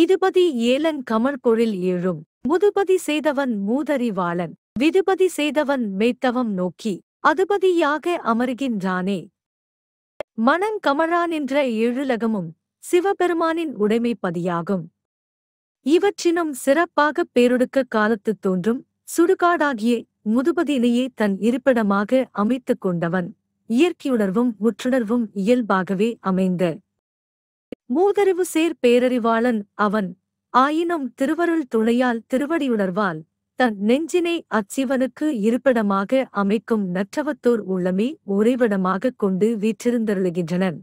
இதுபதி Alan கமர்பொழில் ஏழும் முதுபதி செய்தவன் மூதறிவாளன் விதுபதி செய்தவன் மேத்தவம் நோக்கி அதுபதியாக அமர்கின்றானே மனம் என்ற ஏழுலகமும் சிவபெருமானின் உடைமைப்பதியாகும் இவற்றினும் சிறப்பாக பேரொடுக்க காலத்து தோன்றும் சுடுகாடாகிய முதுபதியினையே தன் இருப்பிடமாக அமைத்துக் கொண்டவன் இயற்கையுணர்வும் முற்றுணர்வும் இயல்பாகவே அமைந்த மூதறிவு சேர் பேரறிவாளன் அவன் ஆயினும் திருவருள் துணையால் திருவடியுணர்வால் தன் நெஞ்சினை அச்சிவனுக்கு இருப்பிடமாக அமைக்கும் நற்றவத்தோர் உள்ளமே ஒரேவிடமாகக் கொண்டு வீற்றிருந்தருளுகின்றனர்